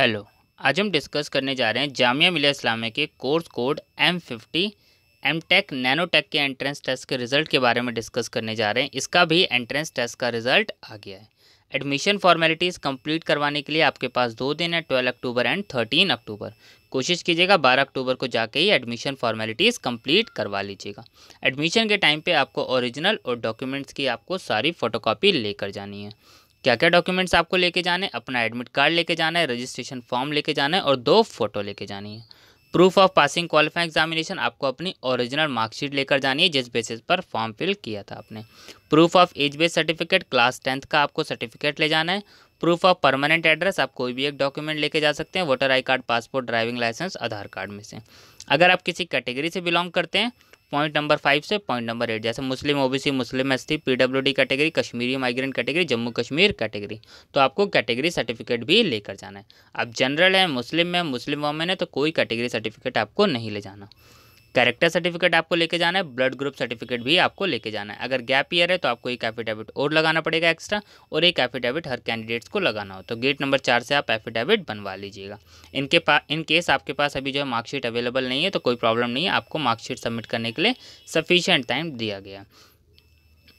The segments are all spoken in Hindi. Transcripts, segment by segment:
हेलो आज हम डिस्कस करने जा रहे हैं जामिया मिलिया इस्लामिया के course code M fifty M tech nano tech के एंट्रेंस टेस्ट के रिजल्ट के बारे में डिस्कस करने जा रहे हैं इसका भी एंट्रेंस टेस्ट का रिजल्ट आ गया है एडमिशन फॉर्मेलिटीज़ कंप्लीट करवाने के लिए आपके पास दो दिन है twelve October and thirteen October कोशिश कीजिएगा बारह अक्टूबर को जाके ही एडमिशन फॉर्मेलिटीज़ कंप्लीट करवा लीजिएगा एडमिशन के टाइम पे आपको ओरिजिनल और डॉक्यूमेंट्स की आपको सारी फोटोकॉपी लेकर जानी है क्या क्या डॉक्यूमेंट्स आपको लेके जाने अपना एडमिट कार्ड लेके जाना है रजिस्ट्रेशन फॉर्म लेके जाना है और दो फोटो लेके जानी है proof of passing qualifying examination आपको अपनी ओरिजिनल मार्कशीट लेकर जानी है जिस बेसिस पर फॉर्म फिल किया था आपने proof of age base certificate class tenth का आपको सर्टिफिकेट ले जाना है प्रूफ ऑफ परमानेंट एड्रेस आप कोई भी एक डॉक्यूमेंट लेके जा सकते हैं voter I card passport driving licence Aadhaar card में से अगर आप किसी कैटेगरी से बिलोंग करते हैं पॉइंट नंबर फाइव से पॉइंट नंबर एट जैसे Muslim OBC Muslim S T P category Kashmiri migrant category Jammu Kashmir category तो आपको कैटेगरी सर्टिफिकेट भी लेकर जाना है अब जनरल है मुस्लिम है मुस्लिम वामेन है तो कोई कैटेगरी सर्टिफिकेट आपको नहीं ले जाना कैरेक्टर सर्टिफिकेट आपको लेके जाना है ब्लड ग्रुप सर्टिफिकेट भी आपको लेके जाना है अगर गैप ईयर है तो आपको एक एफिडेविट और लगाना पड़ेगा एक्स्ट्रा और एक एफिडेविट हर कैंडिडेट्स को लगाना हो तो गेट नंबर चार से आप एफिडेविट बनवा लीजिएगा इनके पास इन केस आपके पास अभी जो है मार्कशीट अवेलेबल नहीं है तो कोई प्रॉब्लम नहीं है आपको मार्कशीट सबमिट करने के लिए सफिशियंट टाइम दिया गया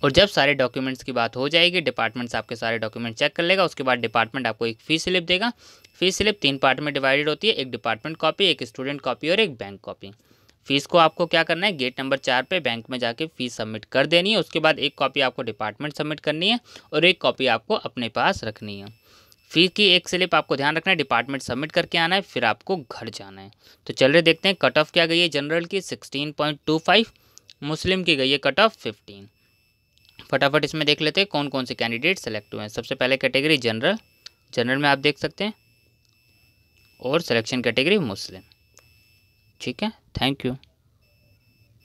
और जब सारे डॉक्यूमेंट्स की बात हो जाएगी डिपार्टमेंट्स आपके सारे डॉक्यूमेंट चेक कर लेगा उसके बाद डिपार्टमेंट आपको एक फी स्लिप देगा फी स्लिप तीन पार्ट में डिवाइडेड होती है एक डिपार्टमेंट कॉपी एक स्टूडेंट कॉपी और एक बैंक कॉपी फीस को आपको क्या करना है गेट नंबर चार पे बैंक में जाके फीस सबमिट कर देनी है उसके बाद एक कॉपी आपको डिपार्टमेंट सबमिट करनी है और एक कॉपी आपको अपने पास रखनी है फीस की एक स्लिप आपको ध्यान रखना है डिपार्टमेंट सबमिट करके आना है फिर आपको घर जाना है तो चल रहे देखते हैं कट ऑफ क्या गई है जनरल की sixteen point two five Muslim की गई है कट ऑफ फिफ्टीन फटाफट इसमें देख लेते हैं कौन कौन से कैंडिडेट सेलेक्ट हुए हैं सबसे पहले कैटेगरी जनरल जनरल में आप देख सकते हैं और सिलेक्शन कैटेगरी मुस्लिम ठीक है Thank you.